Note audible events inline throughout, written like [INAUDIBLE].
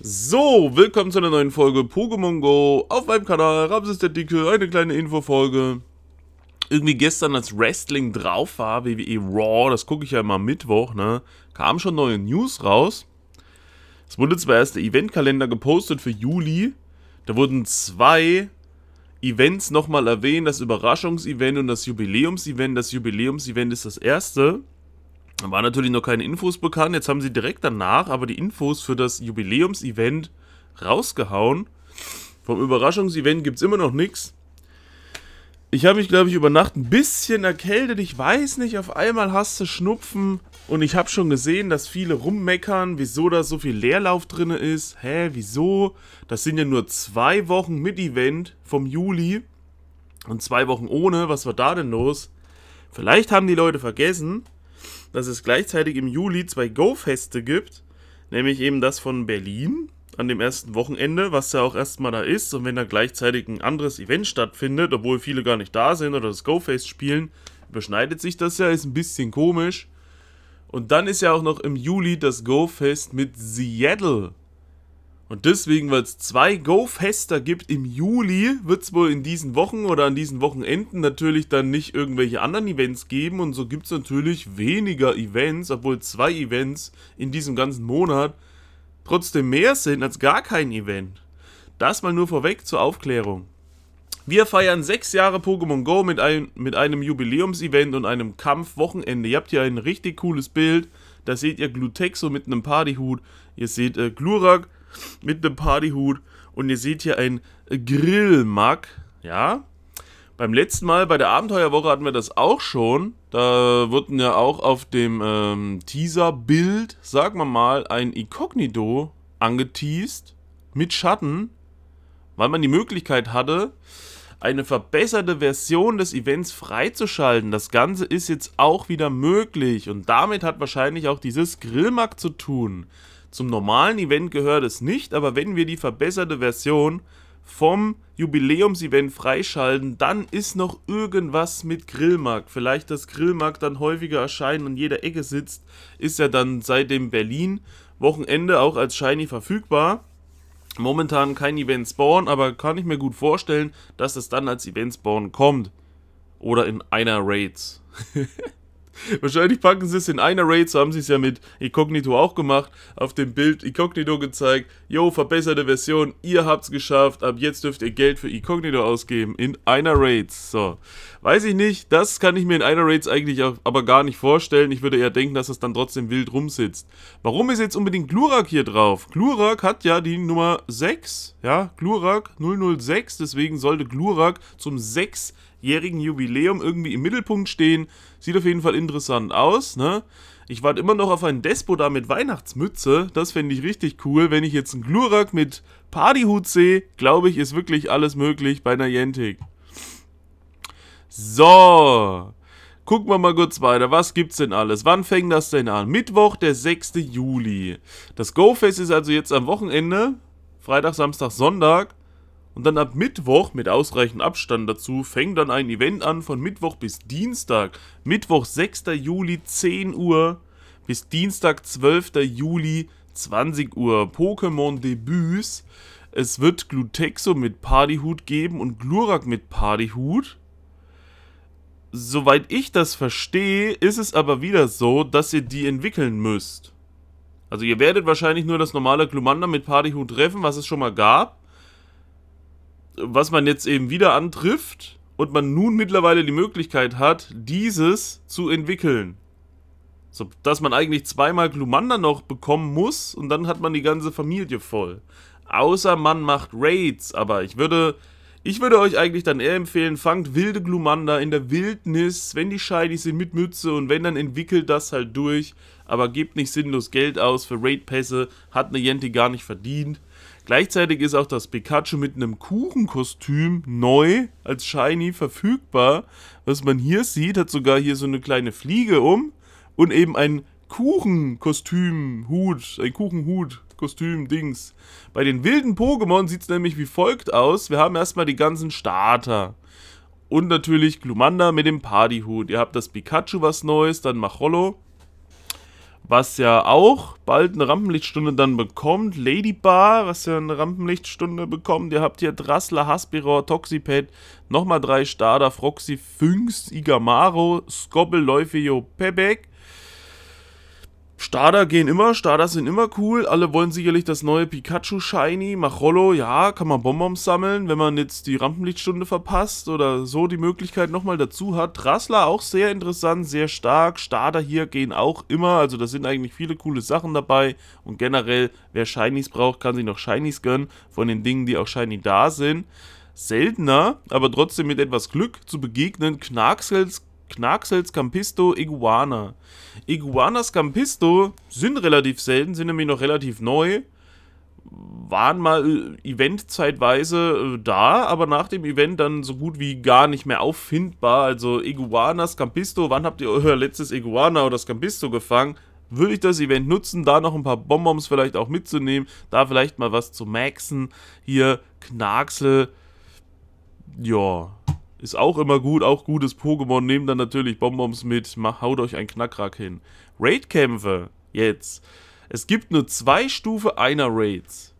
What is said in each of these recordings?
So, willkommen zu einer neuen Folge Pokémon Go auf meinem Kanal, Ramses der Dicke, eine kleine Infofolge. Irgendwie gestern als Wrestling drauf war, WWE Raw, das gucke ich ja immer Mittwoch, ne, kamen schon neue News raus. Es wurde zwar erst der Eventkalender gepostet für Juli, da wurden zwei Events nochmal erwähnt, das Überraschungsevent und das Jubiläumsevent. Das Jubiläumsevent ist das erste war natürlich noch keine Infos bekannt. Jetzt haben sie direkt danach aber die Infos für das Jubiläumsevent rausgehauen. Vom Überraschungsevent gibt es immer noch nichts. Ich habe mich, glaube ich, über Nacht ein bisschen erkältet. Ich weiß nicht, auf einmal hast du Schnupfen. Und ich habe schon gesehen, dass viele rummeckern, wieso da so viel Leerlauf drin ist. Hä, wieso? Das sind ja nur zwei Wochen mit Event vom Juli. Und zwei Wochen ohne. Was war da denn los? Vielleicht haben die Leute vergessen, dass es gleichzeitig im Juli zwei Go-Feste gibt, nämlich eben das von Berlin an dem ersten Wochenende, was ja auch erstmal da ist. Und wenn da gleichzeitig ein anderes Event stattfindet, obwohl viele gar nicht da sind oder das Go-Fest spielen, überschneidet sich das ja, ist ein bisschen komisch. Und dann ist ja auch noch im Juli das Go-Fest mit Seattle und deswegen, weil es zwei Go-Fester gibt im Juli, wird es wohl in diesen Wochen oder an diesen Wochenenden natürlich dann nicht irgendwelche anderen Events geben. Und so gibt es natürlich weniger Events, obwohl zwei Events in diesem ganzen Monat trotzdem mehr sind als gar kein Event. Das mal nur vorweg zur Aufklärung. Wir feiern sechs Jahre Pokémon Go mit, ein, mit einem Jubiläumsevent und einem Kampfwochenende. Ihr habt hier ein richtig cooles Bild. Da seht ihr Glutexo mit einem Partyhut. Ihr seht äh, Glurak mit einem Partyhut und ihr seht hier ein Grillmack, ja. Beim letzten Mal bei der Abenteuerwoche hatten wir das auch schon. Da wurden ja auch auf dem ähm, Teaser-Bild, sagen wir mal, ein Inkognito angeteased mit Schatten, weil man die Möglichkeit hatte, eine verbesserte Version des Events freizuschalten. Das Ganze ist jetzt auch wieder möglich und damit hat wahrscheinlich auch dieses Grillmack zu tun. Zum normalen Event gehört es nicht, aber wenn wir die verbesserte Version vom Jubiläumsevent freischalten, dann ist noch irgendwas mit Grillmarkt. Vielleicht, dass Grillmarkt dann häufiger erscheint und jeder Ecke sitzt, ist ja dann seit dem Berlin-Wochenende auch als Shiny verfügbar. Momentan kein Event Spawn, aber kann ich mir gut vorstellen, dass es dann als Event Spawn kommt. Oder in einer Raids. [LAUGHS] [LAUGHS] Wahrscheinlich packen sie es in einer Raid, so haben sie es ja mit Incognito auch gemacht, auf dem Bild Incognito gezeigt, Jo, verbesserte Version, ihr habt's geschafft, ab jetzt dürft ihr Geld für Incognito ausgeben, in einer Raid. So, weiß ich nicht, das kann ich mir in einer Raid eigentlich auch, aber gar nicht vorstellen, ich würde eher denken, dass es dann trotzdem wild rumsitzt. Warum ist jetzt unbedingt Glurak hier drauf? Glurak hat ja die Nummer 6, ja, Glurak 006, deswegen sollte Glurak zum 6 jährigen Jubiläum irgendwie im Mittelpunkt stehen. Sieht auf jeden Fall interessant aus, ne? Ich warte immer noch auf einen Despo da mit Weihnachtsmütze. Das fände ich richtig cool. Wenn ich jetzt einen Glurak mit Partyhut sehe, glaube ich, ist wirklich alles möglich bei Niantic. So. Gucken wir mal kurz weiter. Was gibt's denn alles? Wann fängt das denn an? Mittwoch, der 6. Juli. Das Go-Fest ist also jetzt am Wochenende. Freitag, Samstag, Sonntag. Und dann ab Mittwoch mit ausreichend Abstand dazu fängt dann ein Event an von Mittwoch bis Dienstag. Mittwoch 6. Juli 10 Uhr bis Dienstag 12. Juli 20 Uhr Pokémon Debüts. Es wird Glutexo mit Partyhut geben und Glurak mit Partyhut. Soweit ich das verstehe, ist es aber wieder so, dass ihr die entwickeln müsst. Also ihr werdet wahrscheinlich nur das normale Glumanda mit Partyhut treffen, was es schon mal gab was man jetzt eben wieder antrifft und man nun mittlerweile die Möglichkeit hat, dieses zu entwickeln. So, dass man eigentlich zweimal Glumanda noch bekommen muss und dann hat man die ganze Familie voll. Außer man macht Raids, aber ich würde, ich würde euch eigentlich dann eher empfehlen, fangt wilde Glumanda in der Wildnis, wenn die scheidig sind, mit Mütze und wenn, dann entwickelt das halt durch. Aber gebt nicht sinnlos Geld aus für Raid-Pässe, hat eine Yenti gar nicht verdient. Gleichzeitig ist auch das Pikachu mit einem Kuchenkostüm neu als Shiny verfügbar. Was man hier sieht, hat sogar hier so eine kleine Fliege um und eben ein Kuchenkostüm, Hut, ein Kuchenhut, Kostüm, Dings. Bei den wilden Pokémon sieht es nämlich wie folgt aus. Wir haben erstmal die ganzen Starter. Und natürlich Glumanda mit dem Partyhut. Ihr habt das Pikachu was Neues, dann Macholo was ja auch bald eine Rampenlichtstunde dann bekommt. Lady Bar, was ja eine Rampenlichtstunde bekommt. Ihr habt hier Drassler, Haspiror, Toxiped, nochmal drei Starter, Froxy, Fünx, Igamaro, Skobble, Läufejo, Pebek. Starter gehen immer, Starter sind immer cool. Alle wollen sicherlich das neue Pikachu Shiny, Machollo, ja, kann man Bonbons sammeln, wenn man jetzt die Rampenlichtstunde verpasst oder so die Möglichkeit nochmal dazu hat. Rassler auch sehr interessant, sehr stark. Starter hier gehen auch immer, also da sind eigentlich viele coole Sachen dabei. Und generell, wer Shinies braucht, kann sich noch Shinies gönnen von den Dingen, die auch Shiny da sind seltener, aber trotzdem mit etwas Glück zu begegnen. Knarksels Knacksels, Campisto, Iguana. Iguanas, Campisto sind relativ selten, sind nämlich noch relativ neu. Waren mal äh, eventzeitweise äh, da, aber nach dem Event dann so gut wie gar nicht mehr auffindbar. Also Iguanas, Campisto, wann habt ihr euer letztes Iguana oder Scampisto gefangen? Würde ich das Event nutzen, da noch ein paar Bonbons vielleicht auch mitzunehmen, da vielleicht mal was zu maxen. Hier Knacksel, ja, ist auch immer gut, auch gutes Pokémon. Nehmt dann natürlich Bonbons mit. Mach, haut euch ein Knackrack hin. Raidkämpfe, Jetzt. Es gibt nur zwei Stufe einer Raids.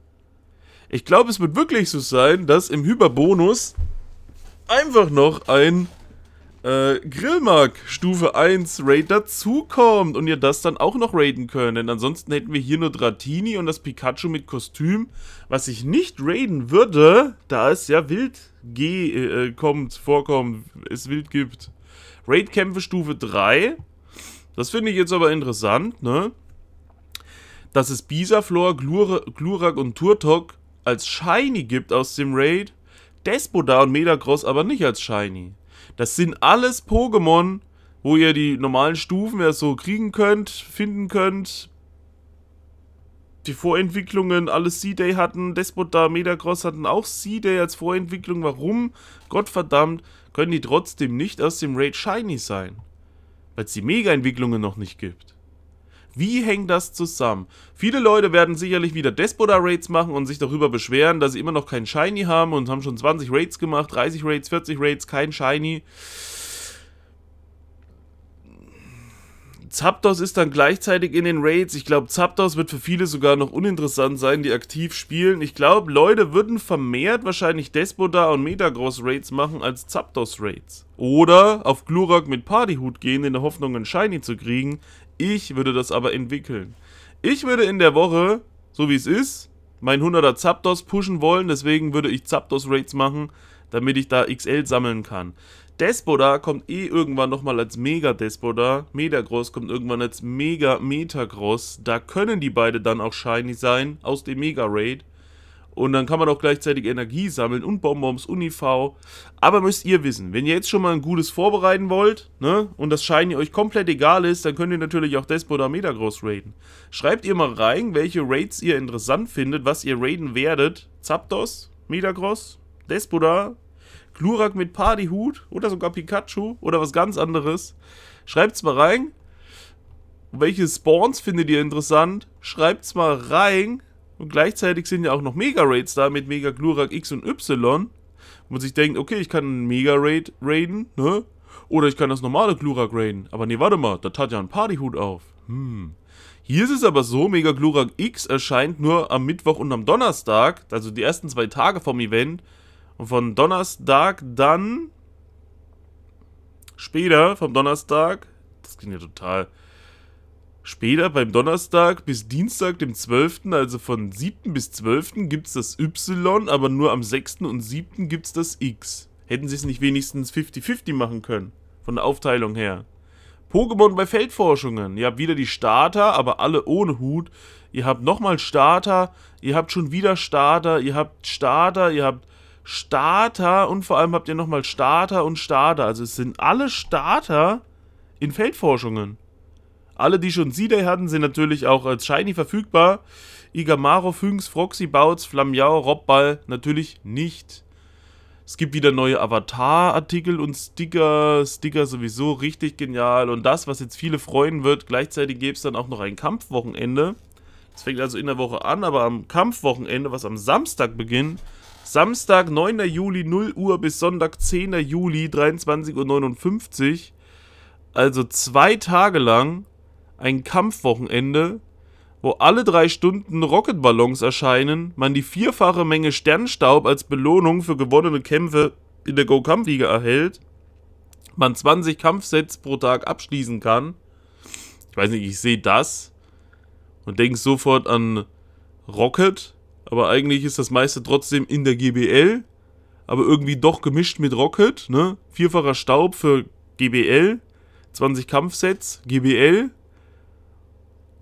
Ich glaube, es wird wirklich so sein, dass im Hyperbonus einfach noch ein äh, Grillmark Stufe 1 Raid dazukommt und ihr das dann auch noch raiden könnt. Denn ansonsten hätten wir hier nur Dratini und das Pikachu mit Kostüm, was ich nicht raiden würde, da es ja Wild G äh, kommt, vorkommt, es Wild gibt. Raidkämpfe Stufe 3. Das finde ich jetzt aber interessant, ne? Dass es Bisaflor, Glurak und Turtok als Shiny gibt aus dem Raid. Despodar und Metagross aber nicht als Shiny. Das sind alles Pokémon, wo ihr die normalen Stufen ja so kriegen könnt, finden könnt. Die Vorentwicklungen, alles C-Day hatten, Despot da, Metacross hatten auch C-Day als Vorentwicklung. Warum, Gottverdammt, können die trotzdem nicht aus dem Raid Shiny sein? Weil es die Mega-Entwicklungen noch nicht gibt. Wie hängt das zusammen? Viele Leute werden sicherlich wieder Despoda-Raids machen und sich darüber beschweren, dass sie immer noch kein Shiny haben und haben schon 20 Raids gemacht, 30 Raids, 40 Raids, kein Shiny. Zapdos ist dann gleichzeitig in den Raids. Ich glaube, Zapdos wird für viele sogar noch uninteressant sein, die aktiv spielen. Ich glaube, Leute würden vermehrt wahrscheinlich Despoda und Metagross Raids machen als Zapdos Raids. Oder auf Glurak mit Partyhut gehen, in der Hoffnung, einen Shiny zu kriegen. Ich würde das aber entwickeln. Ich würde in der Woche, so wie es ist, mein 100er Zapdos pushen wollen. Deswegen würde ich Zapdos-Raids machen, damit ich da XL sammeln kann. Despoda kommt eh irgendwann nochmal als Mega Despoda. Metagross kommt irgendwann als Mega Metagross. Da können die beide dann auch shiny sein aus dem Mega Raid. Und dann kann man auch gleichzeitig Energie sammeln und Bonbons, Univ. Aber müsst ihr wissen, wenn ihr jetzt schon mal ein gutes vorbereiten wollt, ne, und das Shiny euch komplett egal ist, dann könnt ihr natürlich auch Despot oder Metagross raiden. Schreibt ihr mal rein, welche Raids ihr interessant findet, was ihr raiden werdet. Zapdos, Metagross, Despoda, Glurak mit Partyhut oder sogar Pikachu oder was ganz anderes. Schreibt's mal rein. Welche Spawns findet ihr interessant? Schreibt's mal rein. Und gleichzeitig sind ja auch noch Mega-Raids da mit Mega Glurak X und Y. Wo man sich denkt, okay, ich kann einen Mega-Raid raiden, ne? Oder ich kann das normale Glurak raiden. Aber nee, warte mal, da tat ja ein Partyhut auf. Hm. Hier ist es aber so, Mega Glurak X erscheint nur am Mittwoch und am Donnerstag, also die ersten zwei Tage vom Event. Und von Donnerstag dann später, vom Donnerstag, das ging ja total Später beim Donnerstag bis Dienstag, dem 12., also von 7. bis 12. gibt es das Y, aber nur am 6. und 7. gibt es das X. Hätten sie es nicht wenigstens 50-50 machen können, von der Aufteilung her. Pokémon bei Feldforschungen. Ihr habt wieder die Starter, aber alle ohne Hut. Ihr habt nochmal Starter, ihr habt schon wieder Starter, ihr habt Starter, ihr habt Starter und vor allem habt ihr nochmal Starter und Starter. Also es sind alle Starter in Feldforschungen. Alle, die schon C-Day hatten, sind natürlich auch als Shiny verfügbar. Igamaro, Füngs, Froxy, Bautz, Flamjau, Robball natürlich nicht. Es gibt wieder neue Avatar-Artikel und Sticker. Sticker sowieso richtig genial. Und das, was jetzt viele freuen wird, gleichzeitig gäbe es dann auch noch ein Kampfwochenende. Es fängt also in der Woche an, aber am Kampfwochenende, was am Samstag beginnt, Samstag, 9. Juli, 0 Uhr bis Sonntag, 10. Juli, 23.59 Uhr. Also zwei Tage lang ein Kampfwochenende, wo alle drei Stunden Rocketballons erscheinen, man die vierfache Menge Sternstaub als Belohnung für gewonnene Kämpfe in der Go-Kampf-Liga erhält, man 20 Kampfsets pro Tag abschließen kann. Ich weiß nicht, ich sehe das und denke sofort an Rocket, aber eigentlich ist das meiste trotzdem in der GBL, aber irgendwie doch gemischt mit Rocket, ne? Vierfacher Staub für GBL, 20 Kampfsets, GBL,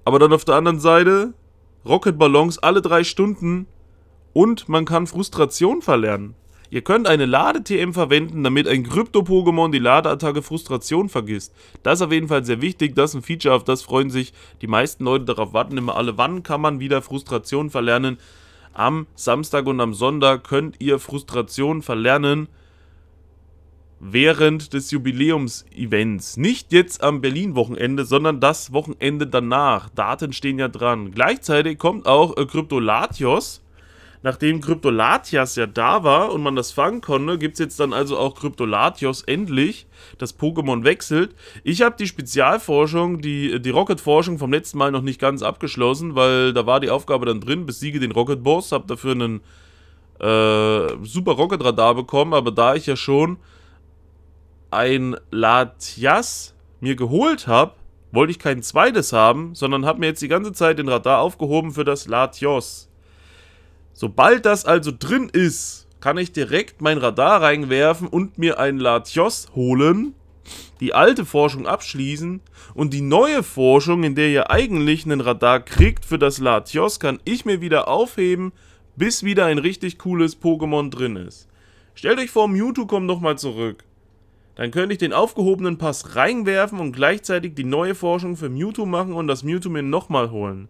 aber dann auf der anderen Seite Rocketballons alle drei Stunden und man kann Frustration verlernen. Ihr könnt eine Lade-TM verwenden, damit ein Krypto-Pokémon die Ladeattacke Frustration vergisst. Das ist auf jeden Fall sehr wichtig, das ist ein Feature, auf das freuen sich die meisten Leute darauf warten immer alle. Wann kann man wieder Frustration verlernen? Am Samstag und am Sonntag könnt ihr Frustration verlernen während des Jubiläums-Events. Nicht jetzt am Berlin-Wochenende, sondern das Wochenende danach. Daten stehen ja dran. Gleichzeitig kommt auch äh, Kryptolatios. Nachdem Kryptolatias ja da war und man das fangen konnte, gibt es jetzt dann also auch Kryptolatios endlich. Das Pokémon wechselt. Ich habe die Spezialforschung, die, die Rocket-Forschung vom letzten Mal noch nicht ganz abgeschlossen, weil da war die Aufgabe dann drin, besiege den Rocket-Boss, habe dafür einen äh, super Rocket-Radar bekommen, aber da ich ja schon ein Latias mir geholt habe, wollte ich kein zweites haben, sondern habe mir jetzt die ganze Zeit den Radar aufgehoben für das Latios. Sobald das also drin ist, kann ich direkt mein Radar reinwerfen und mir ein Latios holen, die alte Forschung abschließen und die neue Forschung, in der ihr eigentlich einen Radar kriegt für das Latios, kann ich mir wieder aufheben, bis wieder ein richtig cooles Pokémon drin ist. Stellt euch vor, Mewtwo kommt nochmal zurück. Dann könnte ich den aufgehobenen Pass reinwerfen und gleichzeitig die neue Forschung für Mewtwo machen und das Mewtwo mir nochmal holen.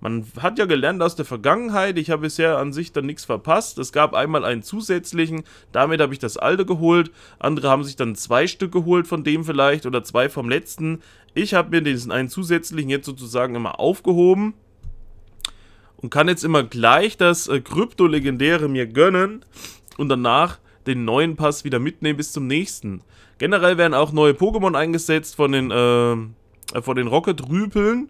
Man hat ja gelernt aus der Vergangenheit, ich habe bisher an sich dann nichts verpasst. Es gab einmal einen zusätzlichen, damit habe ich das alte geholt. Andere haben sich dann zwei Stück geholt von dem vielleicht oder zwei vom letzten. Ich habe mir diesen einen zusätzlichen jetzt sozusagen immer aufgehoben und kann jetzt immer gleich das äh, Krypto-Legendäre mir gönnen und danach den neuen Pass wieder mitnehmen bis zum nächsten. Generell werden auch neue Pokémon eingesetzt von den, ähm, äh, von den Rocket-Rüpeln.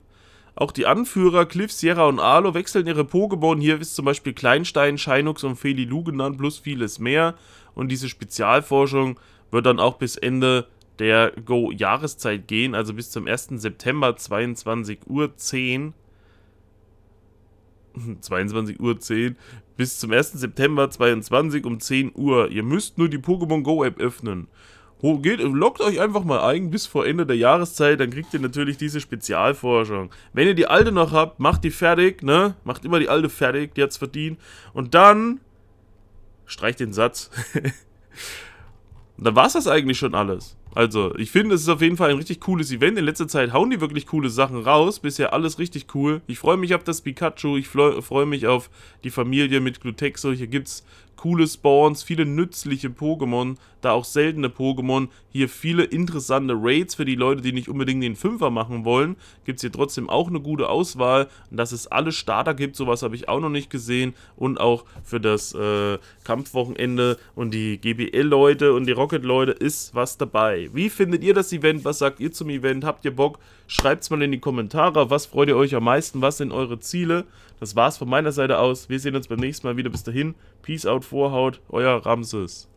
Auch die Anführer Cliff, Sierra und Alo wechseln ihre Pokémon. Hier ist zum Beispiel Kleinstein, Scheinux und Felilu genannt, plus vieles mehr. Und diese Spezialforschung wird dann auch bis Ende der Go-Jahreszeit gehen, also bis zum 1. September 22.10 Uhr 22.10 Uhr 10, bis zum 1. September 22 um 10 Uhr. Ihr müsst nur die Pokémon Go App öffnen. Oh, geht, loggt euch einfach mal ein bis vor Ende der Jahreszeit, dann kriegt ihr natürlich diese Spezialforschung. Wenn ihr die alte noch habt, macht die fertig, ne? Macht immer die alte fertig, die hat's verdient. Und dann streicht den Satz. Und [LAUGHS] dann war's das eigentlich schon alles. Also, ich finde, es ist auf jeden Fall ein richtig cooles Event. In letzter Zeit hauen die wirklich coole Sachen raus. Bisher alles richtig cool. Ich freue mich auf das Pikachu. Ich freue mich auf die Familie mit Glutexo. Hier gibt es coole Spawns, viele nützliche Pokémon, da auch seltene Pokémon, hier viele interessante Raids für die Leute, die nicht unbedingt den Fünfer machen wollen, gibt es hier trotzdem auch eine gute Auswahl, und dass es alle Starter gibt, sowas habe ich auch noch nicht gesehen und auch für das äh, Kampfwochenende und die GBL-Leute und die Rocket-Leute ist was dabei. Wie findet ihr das Event, was sagt ihr zum Event, habt ihr Bock, Schreibt es mal in die Kommentare, was freut ihr euch am meisten, was sind eure Ziele. Das war's von meiner Seite aus. Wir sehen uns beim nächsten Mal wieder. Bis dahin, Peace out, Vorhaut, euer Ramses.